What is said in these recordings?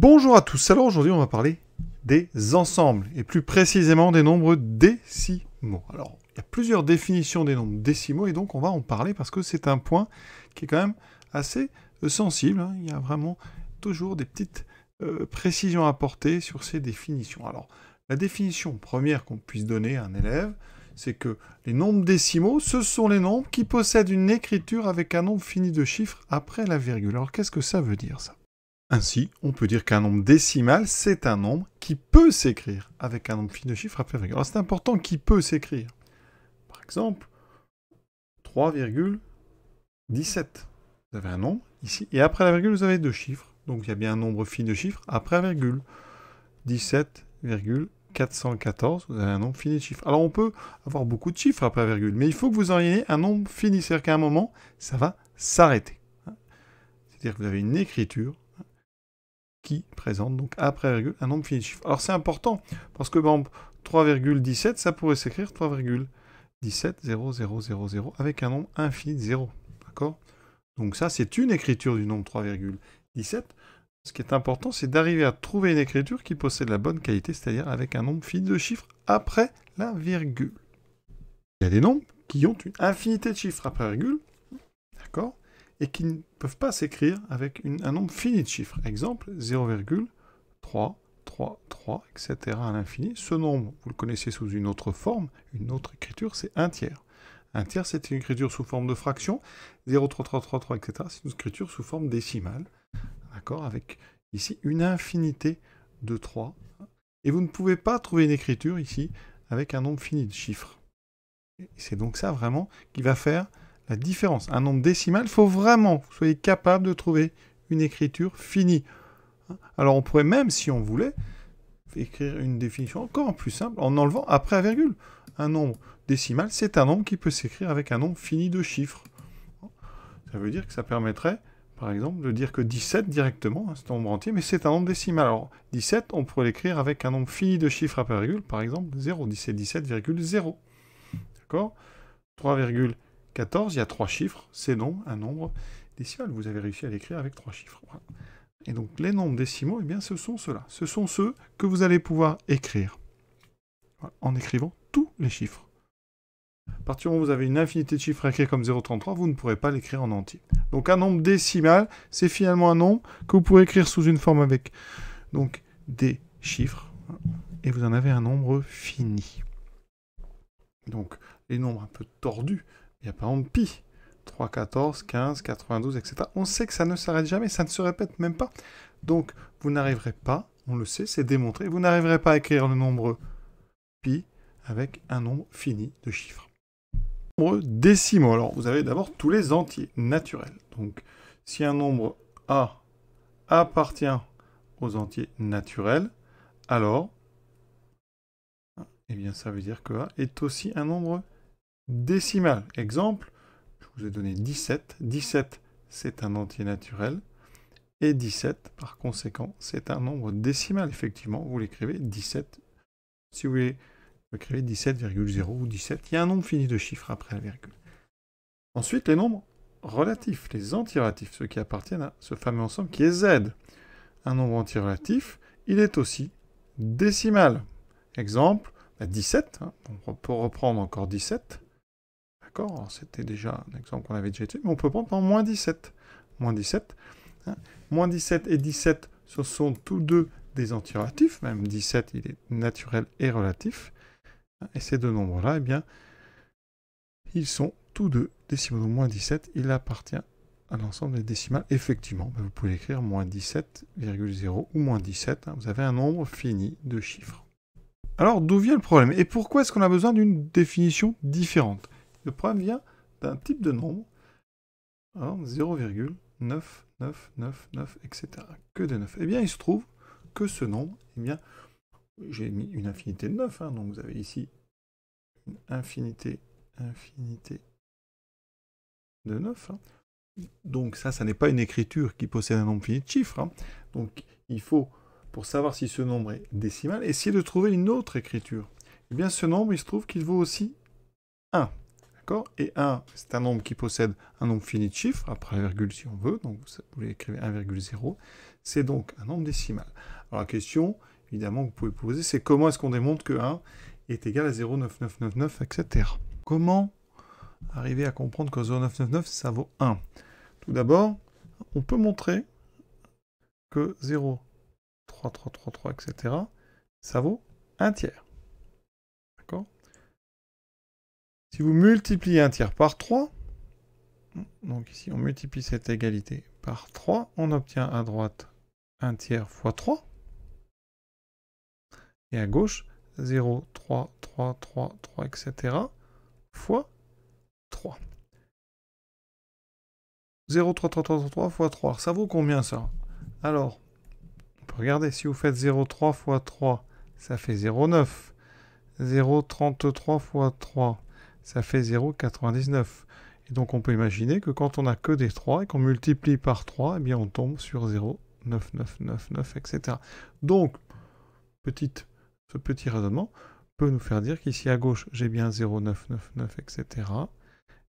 Bonjour à tous, alors aujourd'hui on va parler des ensembles, et plus précisément des nombres décimaux. Alors, il y a plusieurs définitions des nombres décimaux, et donc on va en parler parce que c'est un point qui est quand même assez euh, sensible. Hein. Il y a vraiment toujours des petites euh, précisions à apporter sur ces définitions. Alors, la définition première qu'on puisse donner à un élève, c'est que les nombres décimaux, ce sont les nombres qui possèdent une écriture avec un nombre fini de chiffres après la virgule. Alors, qu'est-ce que ça veut dire, ça ainsi, on peut dire qu'un nombre décimal, c'est un nombre qui peut s'écrire avec un nombre fini de chiffres après virgule. Alors c'est important qui peut s'écrire. Par exemple, 3,17. Vous avez un nombre ici, et après la virgule, vous avez deux chiffres. Donc il y a bien un nombre fini de chiffres après la virgule. 17,414, vous avez un nombre fini de chiffres. Alors on peut avoir beaucoup de chiffres après virgule, mais il faut que vous en ayez un nombre fini, c'est-à-dire qu'à un moment, ça va s'arrêter. C'est-à-dire que vous avez une écriture qui présente donc après virgule un nombre fini de chiffres. Alors c'est important parce que bon, 3,17 ça pourrait s'écrire 3,170000 avec un nombre infini de 0. D'accord Donc ça c'est une écriture du nombre 3,17. Ce qui est important c'est d'arriver à trouver une écriture qui possède la bonne qualité, c'est-à-dire avec un nombre fini de chiffres après la virgule. Il y a des nombres qui ont une infinité de chiffres après virgule, et qui ne peuvent pas s'écrire avec un nombre fini de chiffres. Exemple 0,333, etc. à l'infini. Ce nombre, vous le connaissez sous une autre forme, une autre écriture, c'est un tiers. Un tiers, c'est une écriture sous forme de fraction. 0,3333, etc. C'est une écriture sous forme décimale. D'accord Avec ici une infinité de 3. Et vous ne pouvez pas trouver une écriture ici avec un nombre fini de chiffres. C'est donc ça vraiment qui va faire la différence, un nombre décimal, il faut vraiment que vous soyez capable de trouver une écriture finie. Alors on pourrait même, si on voulait, écrire une définition encore plus simple en enlevant après la virgule. Un nombre décimal, c'est un nombre qui peut s'écrire avec un nombre fini de chiffres. Ça veut dire que ça permettrait, par exemple, de dire que 17 directement, hein, c'est un nombre entier, mais c'est un nombre décimal. Alors 17, on pourrait l'écrire avec un nombre fini de chiffres après virgule, par exemple 0, 17, 17,0. D'accord 3, 14, il y a trois chiffres, c'est donc un nombre décimal. Vous avez réussi à l'écrire avec trois chiffres. Et donc les nombres décimaux, eh bien, ce sont ceux-là. Ce sont ceux que vous allez pouvoir écrire en écrivant tous les chiffres. À partir du moment où vous avez une infinité de chiffres écrits comme 0,33, vous ne pourrez pas l'écrire en entier. Donc un nombre décimal, c'est finalement un nombre que vous pouvez écrire sous une forme avec donc des chiffres, et vous en avez un nombre fini. Donc les nombres un peu tordus, il y a par exemple pi. 3, 14, 15, 92, etc. On sait que ça ne s'arrête jamais, ça ne se répète même pas. Donc, vous n'arriverez pas, on le sait, c'est démontré, vous n'arriverez pas à écrire le nombre pi avec un nombre fini de chiffres. Nombre décimaux. Alors, vous avez d'abord tous les entiers naturels. Donc, si un nombre A appartient aux entiers naturels, alors, eh bien, ça veut dire que A est aussi un nombre décimale. Exemple, je vous ai donné 17. 17, c'est un entier naturel. Et 17, par conséquent, c'est un nombre décimal. Effectivement, vous l'écrivez 17. Si vous voulez, vous 17,0 ou 17. Il y a un nombre fini de chiffres après la virgule. Ensuite, les nombres relatifs, les antirelatifs, ceux qui appartiennent à ce fameux ensemble qui est Z. Un nombre antirelatif, il est aussi décimal. Exemple, 17, bah, hein. pour on peut reprendre encore 17. D'accord C'était déjà un exemple qu'on avait déjà étudié, mais on peut prendre en moins 17. Moins 17. 17 hein. et 17, ce sont tous deux des relatifs. même 17, il est naturel et relatif. Hein. Et ces deux nombres-là, eh ils sont tous deux décimaux. Donc, moins 17, il appartient à l'ensemble des décimales. Effectivement, ben, vous pouvez écrire moins 17,0 ou moins 17. Hein. vous avez un nombre fini de chiffres. Alors, d'où vient le problème Et pourquoi est-ce qu'on a besoin d'une définition différente le problème vient d'un type de nombre, hein, etc. Que de 9. Eh bien, il se trouve que ce nombre, eh bien, j'ai mis une infinité de 9, hein, donc vous avez ici une infinité, infinité de 9. Hein. Donc ça, ça n'est pas une écriture qui possède un nombre fini de chiffres. Hein. Donc il faut, pour savoir si ce nombre est décimal, essayer de trouver une autre écriture. Eh bien, ce nombre, il se trouve qu'il vaut aussi 1. Et 1, c'est un nombre qui possède un nombre fini de chiffres, après la virgule si on veut, donc vous écrire 1,0. C'est donc un nombre décimal. Alors la question, évidemment, que vous pouvez poser, c'est comment est-ce qu'on démontre que 1 est égal à 0,9999, etc. Comment arriver à comprendre que 0,999, ça vaut 1 Tout d'abord, on peut montrer que 0,3333, etc., ça vaut 1 tiers. Si vous multipliez un tiers par 3, donc ici on multiplie cette égalité par 3, on obtient à droite 1 tiers fois 3, et à gauche 0, 3, 3, 3, 3, etc. fois 3. 0, 3, 3, 3, 3, fois 3. ça vaut combien ça Alors, regardez, si vous faites 0, 3 fois 3, ça fait 0,9. 33 fois 3, ça fait 0,99. Et donc on peut imaginer que quand on n'a que des 3 et qu'on multiplie par 3, eh bien on tombe sur 0,9999, etc. Donc, petite, ce petit raisonnement peut nous faire dire qu'ici à gauche, j'ai bien 0,999, etc.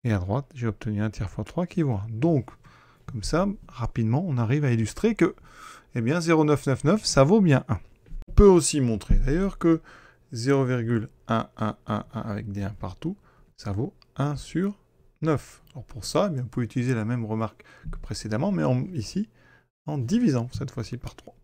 Et à droite, j'ai obtenu un tiers fois 3 qui vaut 1. Donc, comme ça, rapidement, on arrive à illustrer que 0,999, eh ça vaut bien 1. On peut aussi montrer d'ailleurs que 0,1111 avec des 1 partout, ça vaut 1 sur 9. Alors pour ça, eh bien, vous pouvez utiliser la même remarque que précédemment, mais ici, en divisant cette fois-ci par 3.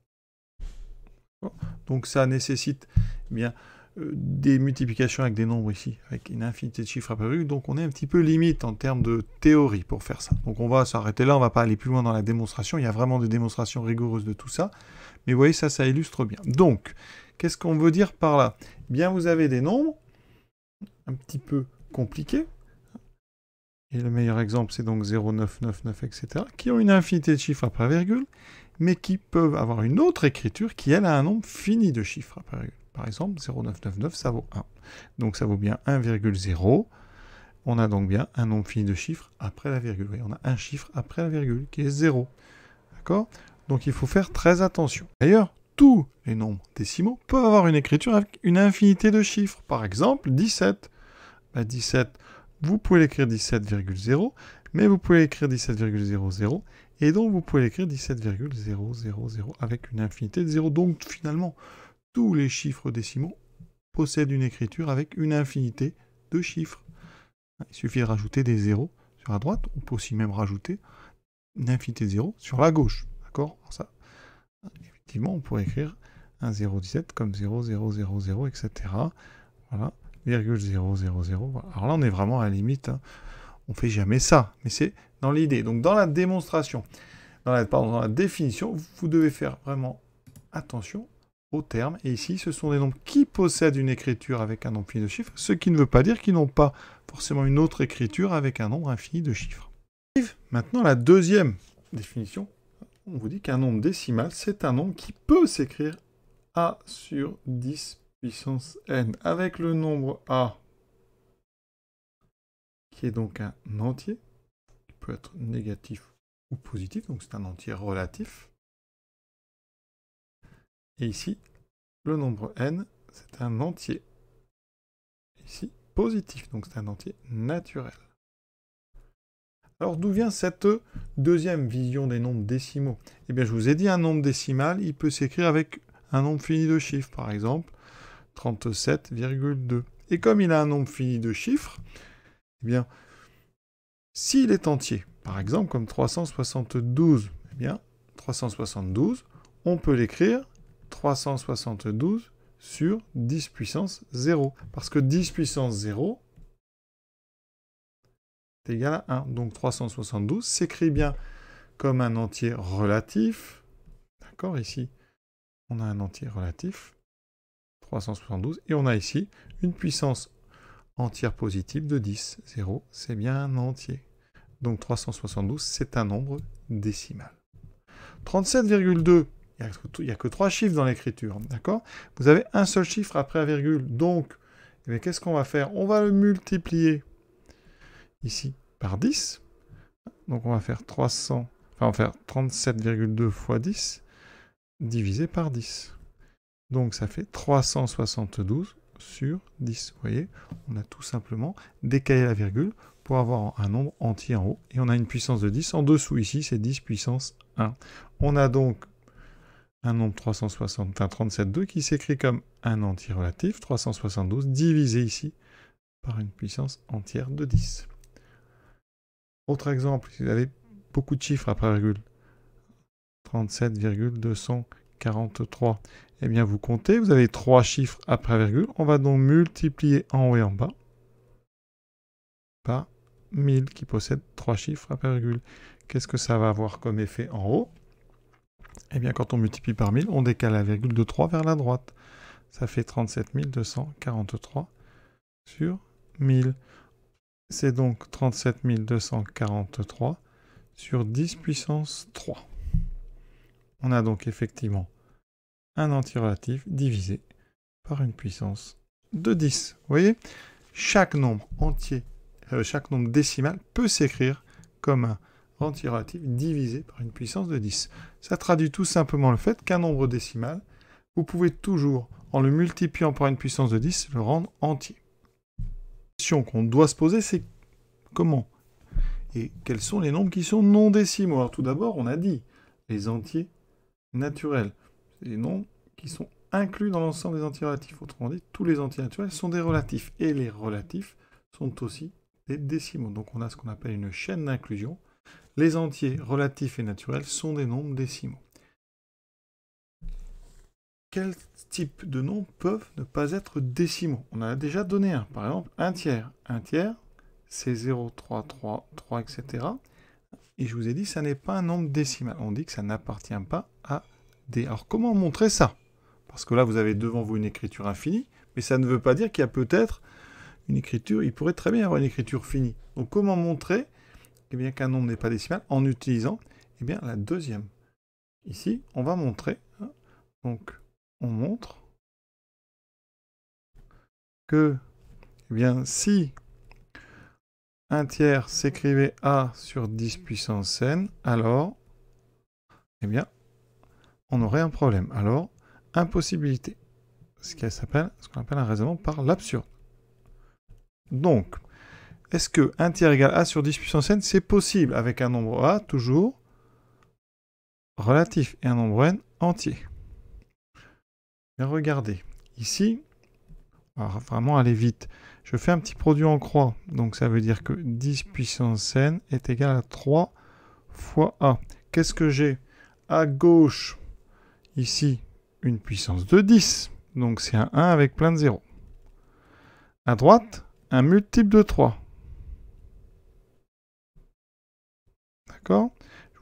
Donc ça nécessite eh bien, euh, des multiplications avec des nombres ici, avec une infinité de chiffres apparus, donc on est un petit peu limite en termes de théorie pour faire ça. Donc on va s'arrêter là, on ne va pas aller plus loin dans la démonstration, il y a vraiment des démonstrations rigoureuses de tout ça, mais vous voyez ça, ça illustre bien. Donc, qu'est-ce qu'on veut dire par là eh bien vous avez des nombres un petit peu compliqué. Et le meilleur exemple, c'est donc 0, 0999, etc., qui ont une infinité de chiffres après virgule, mais qui peuvent avoir une autre écriture qui, elle, a un nombre fini de chiffres après virgule. Par exemple, 0999, ça vaut 1. Donc ça vaut bien 1,0. On a donc bien un nombre fini de chiffres après la virgule. Et on a un chiffre après la virgule, qui est 0. D'accord Donc il faut faire très attention. D'ailleurs, tous les nombres décimaux peuvent avoir une écriture avec une infinité de chiffres. Par exemple, 17. 17, vous pouvez l'écrire 17,0, mais vous pouvez l'écrire 17,00, et donc vous pouvez l'écrire 17,000 avec une infinité de zéros. Donc finalement, tous les chiffres décimaux possèdent une écriture avec une infinité de chiffres. Il suffit de rajouter des zéros sur la droite, on peut aussi même rajouter une infinité de zéros sur la gauche. D'accord Ça, effectivement, on pourrait écrire un 0,17 comme 0,0,0,0, etc. Voilà. 0,000. Alors là, on est vraiment à la limite. on hein. On fait jamais ça, mais c'est dans l'idée. Donc dans la démonstration, dans la, dans la définition, vous devez faire vraiment attention aux termes. Et ici, ce sont des nombres qui possèdent une écriture avec un nombre fini de chiffres, ce qui ne veut pas dire qu'ils n'ont pas forcément une autre écriture avec un nombre infini de chiffres. Maintenant, la deuxième définition, on vous dit qu'un nombre décimal, c'est un nombre qui peut s'écrire A sur 10 puissance n avec le nombre a qui est donc un entier qui peut être négatif ou positif, donc c'est un entier relatif. Et ici, le nombre n, c'est un entier. Ici, positif, donc c'est un entier naturel. Alors d'où vient cette deuxième vision des nombres décimaux Eh bien je vous ai dit un nombre décimal, il peut s'écrire avec un nombre fini de chiffres par exemple. 37,2. Et comme il a un nombre fini de chiffres, eh bien, s'il est entier, par exemple comme 372, eh bien, 372, on peut l'écrire 372 sur 10 puissance 0. Parce que 10 puissance 0 est égal à 1. Donc 372 s'écrit bien comme un entier relatif. D'accord, ici, on a un entier relatif. 372. Et on a ici une puissance entière positive de 10. 0, c'est bien un entier. Donc 372, c'est un nombre décimal. 37,2, il n'y a, que trois chiffres dans l'écriture, d'accord Vous avez un seul chiffre après la virgule. Donc, mais eh qu'est-ce qu'on va faire On va le multiplier ici par 10. Donc on va faire 300, enfin on va faire 37,2 fois 10 divisé par 10. Donc ça fait 372 sur 10. Vous voyez, on a tout simplement décalé la virgule pour avoir un nombre entier en haut. Et on a une puissance de 10. En dessous ici, c'est 10 puissance 1. On a donc un nombre 37,2 qui s'écrit comme un entier relatif, 372, divisé ici par une puissance entière de 10. Autre exemple, si vous avez beaucoup de chiffres après virgule, 37,200 43. et eh bien, vous comptez, vous avez trois chiffres après virgule. On va donc multiplier en haut et en bas par 1000 qui possède trois chiffres après virgule. Qu'est-ce que ça va avoir comme effet en haut Eh bien, quand on multiplie par 1000, on décale la virgule de 3 vers la droite. Ça fait 37 243 sur 1000. C'est donc 37 243 sur 10 puissance 3. On a donc effectivement un entier relatif divisé par une puissance de 10. Vous voyez Chaque nombre entier, euh, chaque nombre décimal peut s'écrire comme un entier relatif divisé par une puissance de 10. Ça traduit tout simplement le fait qu'un nombre décimal, vous pouvez toujours, en le multipliant par une puissance de 10, le rendre entier. La question qu'on doit se poser, c'est comment et quels sont les nombres qui sont non décimaux Alors tout d'abord, on a dit les entiers naturels des nombres qui sont inclus dans l'ensemble des relatifs. Autrement dit, tous les entiers naturels sont des relatifs. Et les relatifs sont aussi des décimaux. Donc on a ce qu'on appelle une chaîne d'inclusion. Les entiers relatifs et naturels sont des nombres décimaux. Quels types de nombres peuvent ne pas être décimaux On en a déjà donné un. Par exemple, un tiers. Un tiers, c'est 0, 3, 3, 3, etc. Et je vous ai dit, ça n'est pas un nombre décimal. On dit que ça n'appartient pas à alors comment montrer ça Parce que là, vous avez devant vous une écriture infinie, mais ça ne veut pas dire qu'il y a peut-être une écriture, il pourrait très bien y avoir une écriture finie. Donc comment montrer eh qu'un nombre n'est pas décimal en utilisant eh bien, la deuxième Ici, on va montrer, hein, donc on montre que eh bien, si un tiers s'écrivait A sur 10 puissance n, alors eh bien, on aurait un problème. Alors, impossibilité. Ce s'appelle ce qu'on appelle, un raisonnement par l'absurde. Donc, est-ce que 1 tiers égale a sur 10 puissance n, c'est possible avec un nombre a toujours relatif et un nombre n entier regardez, ici, vraiment aller vite. Je fais un petit produit en croix, donc ça veut dire que 10 puissance n est égal à 3 fois a. Qu'est-ce que j'ai À gauche, Ici, une puissance de 10. Donc c'est un 1 avec plein de 0. À droite, un multiple de 3. D'accord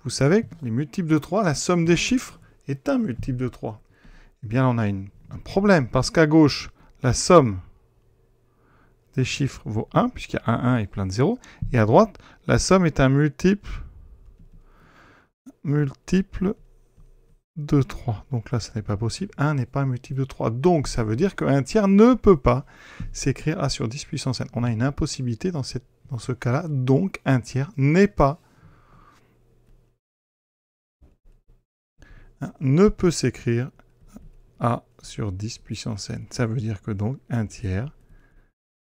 Vous savez que les multiples de 3, la somme des chiffres est un multiple de 3. Eh bien, on a un problème parce qu'à gauche, la somme des chiffres vaut 1, puisqu'il y a un 1 et plein de 0. Et à droite, la somme est un multiple, multiple de 3. Donc là, ce n'est pas possible. 1 n'est pas un multiple de 3. Donc ça veut dire qu'un tiers ne peut pas s'écrire A sur 10 puissance n. On a une impossibilité dans, cette, dans ce cas-là. Donc un tiers n'est pas... ne peut s'écrire A sur 10 puissance n. Ça veut dire que donc un tiers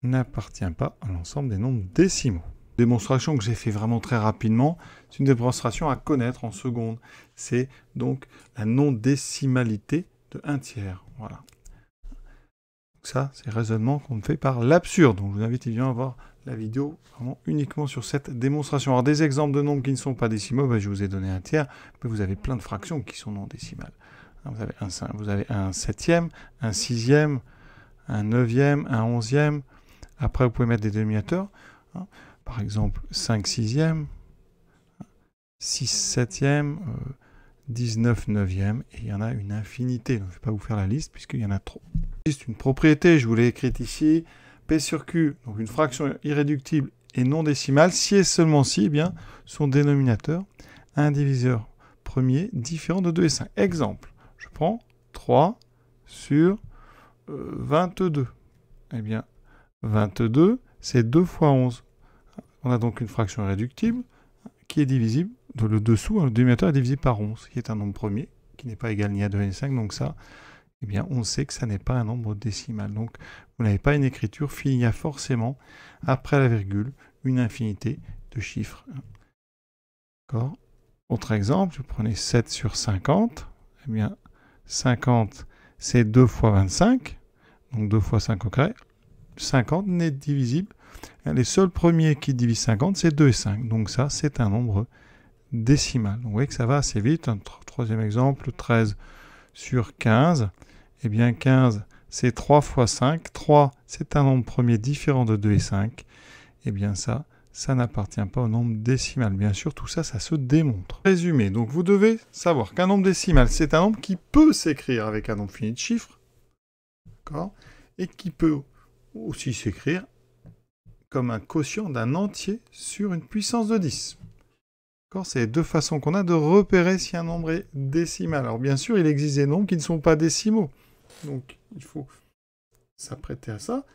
n'appartient pas à l'ensemble des nombres décimaux démonstration que j'ai fait vraiment très rapidement, c'est une démonstration à connaître en seconde. C'est donc la non-décimalité de 1 tiers. Voilà. ça, c'est le raisonnement qu'on fait par l'absurde. Donc je vous invite évidemment à voir la vidéo vraiment uniquement sur cette démonstration. Alors des exemples de nombres qui ne sont pas décimaux, ben, je vous ai donné un tiers, mais vous avez plein de fractions qui sont non décimales. Hein, vous avez un, vous avez un septième, un sixième, un neuvième, un onzième. Après, vous pouvez mettre des dénominateurs. Hein par exemple 5 sixièmes, 6 septième, 19 euh, neuvièmes, et il y en a une infinité. je ne vais pas vous faire la liste puisqu'il y en a trop. Juste une propriété, je vous l'ai écrite ici, P sur Q, donc une fraction irréductible et non décimale, si et seulement si, eh bien, son dénominateur un diviseur premier différent de 2 et 5. Exemple, je prends 3 sur 22. Euh, eh bien, 22, c'est 2 fois 11. On a donc une fraction réductible qui est divisible le dessous, hein, le dénominateur est divisible par 11, qui est un nombre premier, qui n'est pas égal ni à 2 ni à 5, donc ça, eh bien, on sait que ça n'est pas un nombre décimal. Donc, vous n'avez pas une écriture finie il y a forcément, après la virgule, une infinité de chiffres. D'accord Autre exemple, vous prenez 7 sur 50, eh bien, 50, c'est 2 fois 25, donc 2 fois 5 au carré. 50 n'est divisible Hein, les seuls premiers qui divisent 50, c'est 2 et 5. Donc ça, c'est un nombre décimal. Vous voyez que ça va assez vite. troisième exemple, 13 sur 15. Eh bien 15, c'est 3 fois 5. 3, c'est un nombre premier différent de 2 et 5. Eh bien ça, ça n'appartient pas au nombre décimal. Bien sûr, tout ça, ça se démontre. Résumé, donc vous devez savoir qu'un nombre décimal, c'est un nombre qui peut s'écrire avec un nombre fini de chiffres, d'accord, et qui peut aussi s'écrire comme un quotient d'un entier sur une puissance de 10. C'est deux façons qu'on a de repérer si un nombre est décimal. Alors bien sûr, il existe des nombres qui ne sont pas décimaux. Donc il faut s'apprêter à ça.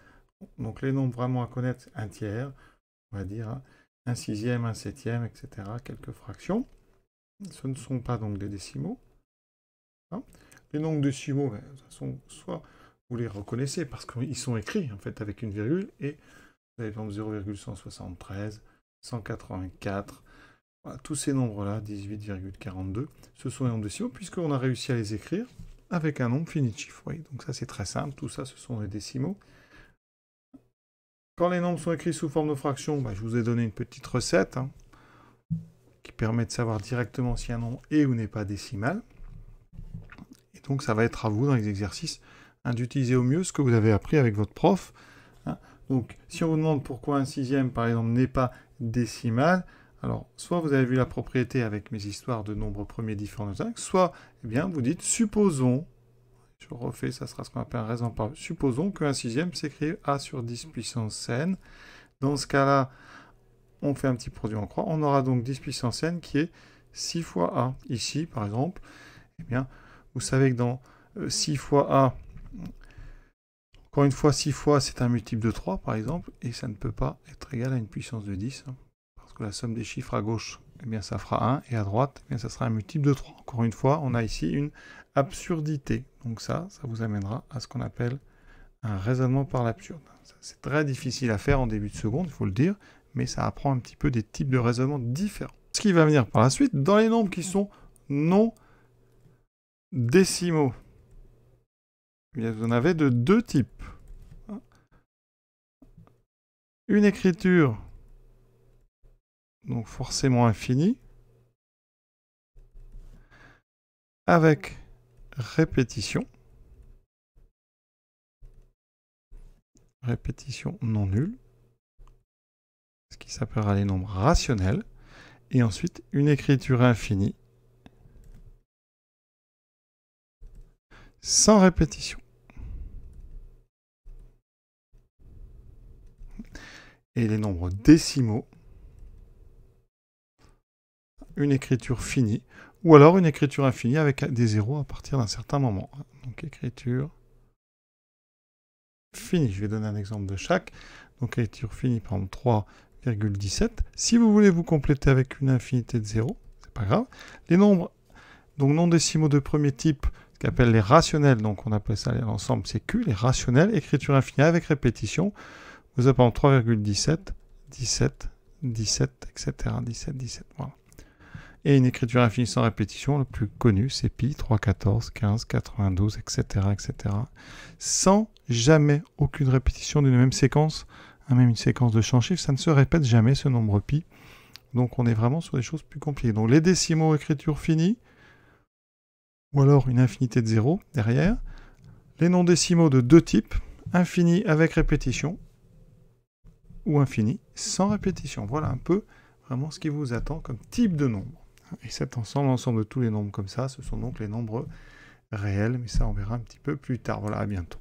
Donc les nombres vraiment à connaître, un tiers, on va dire hein, un sixième, un septième, etc. Quelques fractions. Ce ne sont pas donc des décimaux. les nombres décimaux, ben, de toute façon, soit vous les reconnaissez parce qu'ils sont écrits en fait avec une virgule et vous avez 0,173, 184. tous ces nombres-là, 18,42, ce sont les nombres décimaux puisqu'on a réussi à les écrire avec un nombre fini de donc ça c'est très simple, tout ça ce sont les décimaux. Quand les nombres sont écrits sous forme de fraction, bah, je vous ai donné une petite recette hein, qui permet de savoir directement si un nombre est ou n'est pas décimal. Et donc ça va être à vous dans les exercices hein, d'utiliser au mieux ce que vous avez appris avec votre prof. Donc si on vous demande pourquoi un sixième par exemple n'est pas décimal, alors soit vous avez vu la propriété avec mes histoires de nombres premiers différents de 5, soit eh bien, vous dites supposons, je refais, ça sera ce qu'on appelle un raisonnement par supposons qu'un sixième s'écrit A sur 10 puissance n. Dans ce cas-là, on fait un petit produit en croix, on aura donc 10 puissance n qui est 6 fois A. Ici par exemple, eh bien, vous savez que dans 6 euh, fois A, encore une fois, 6 fois, c'est un multiple de 3, par exemple, et ça ne peut pas être égal à une puissance de 10, hein. parce que la somme des chiffres à gauche, eh bien, ça fera 1, et à droite, eh ça sera un multiple de 3. Encore une fois, on a ici une absurdité. Donc ça, ça vous amènera à ce qu'on appelle un raisonnement par l'absurde. C'est très difficile à faire en début de seconde, il faut le dire, mais ça apprend un petit peu des types de raisonnements différents. Ce qui va venir par la suite, dans les nombres qui sont non décimaux, vous en avez de deux types. Une écriture, donc forcément infinie, avec répétition. Répétition non nulle, ce qui s'appellera les nombres rationnels. Et ensuite, une écriture infinie sans répétition. Et les nombres décimaux, une écriture finie, ou alors une écriture infinie avec des zéros à partir d'un certain moment. Donc écriture finie. Je vais donner un exemple de chaque. Donc écriture finie, par 3,17. Si vous voulez vous compléter avec une infinité de zéros, c'est pas grave. Les nombres, donc non décimaux de premier type, qu'appellent les rationnels, donc on appelle ça l'ensemble c'est Q, les rationnels, écriture infinie avec répétition. Vous avez 3,17, 17, 17, etc. 17, 17, voilà. Et une écriture infinie sans répétition, le plus connu, c'est pi, 3, 14, 15, 92, etc., etc. Sans jamais aucune répétition d'une même séquence, hein, même une séquence de champs chiffres, ça ne se répète jamais ce nombre pi. Donc on est vraiment sur des choses plus compliquées. Donc les décimaux, écriture finie, ou alors une infinité de zéros derrière, les noms décimaux de deux types, infini avec répétition ou infini sans répétition. Voilà un peu vraiment ce qui vous attend comme type de nombre. Et cet ensemble, l'ensemble de tous les nombres comme ça, ce sont donc les nombres réels, mais ça on verra un petit peu plus tard. Voilà, à bientôt.